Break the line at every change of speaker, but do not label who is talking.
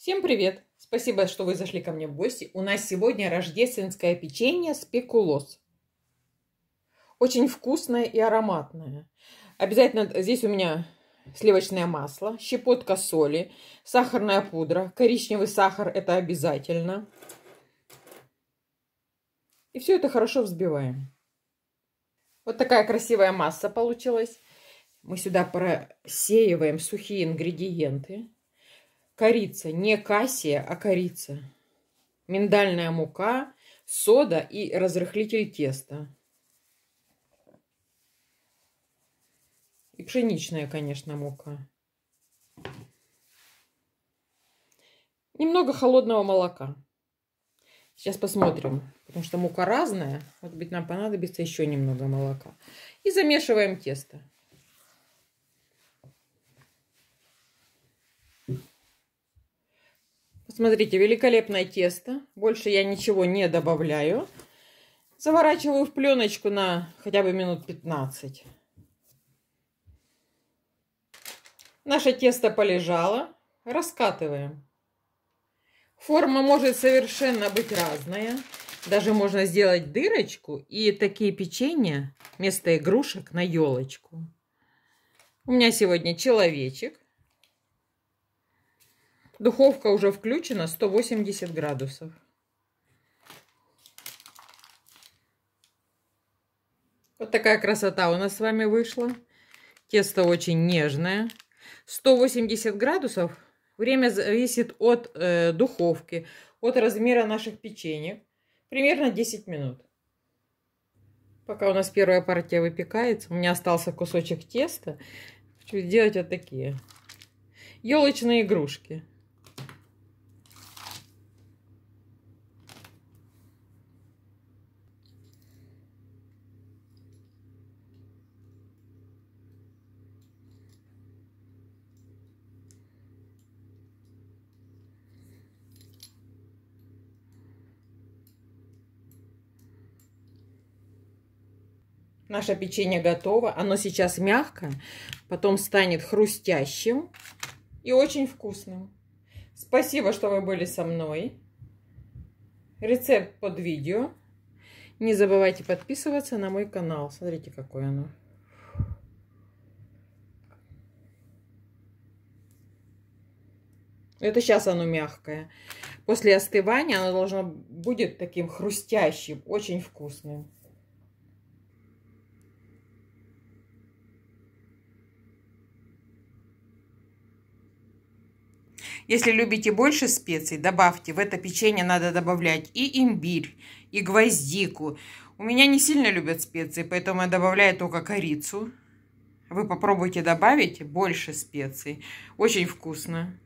Всем привет! Спасибо, что вы зашли ко мне в гости. У нас сегодня рождественское печенье спекулос. Очень вкусное и ароматное. Обязательно здесь у меня сливочное масло, щепотка соли, сахарная пудра, коричневый сахар – это обязательно. И все это хорошо взбиваем. Вот такая красивая масса получилась. Мы сюда просеиваем сухие ингредиенты корица. Не кассия, а корица. Миндальная мука, сода и разрыхлитель теста. И пшеничная, конечно, мука. Немного холодного молока. Сейчас посмотрим, потому что мука разная. Может быть, нам понадобится еще немного молока. И замешиваем тесто. Смотрите, великолепное тесто. Больше я ничего не добавляю. Заворачиваю в пленочку на хотя бы минут 15. Наше тесто полежало. Раскатываем. Форма может совершенно быть разная. Даже можно сделать дырочку и такие печенья вместо игрушек на елочку. У меня сегодня человечек. Духовка уже включена, 180 градусов. Вот такая красота у нас с вами вышла. Тесто очень нежное. 180 градусов. Время зависит от э, духовки, от размера наших печенек. Примерно 10 минут. Пока у нас первая партия выпекается, у меня остался кусочек теста. Хочу сделать вот такие елочные игрушки. Наше печенье готово. Оно сейчас мягкое, потом станет хрустящим и очень вкусным. Спасибо, что вы были со мной. Рецепт под видео. Не забывайте подписываться на мой канал. Смотрите, какое оно. Это сейчас оно мягкое. После остывания оно должно будет таким хрустящим, очень вкусным. Если любите больше специй, добавьте. В это печенье надо добавлять и имбирь, и гвоздику. У меня не сильно любят специи, поэтому я добавляю только корицу. Вы попробуйте добавить больше специй. Очень вкусно.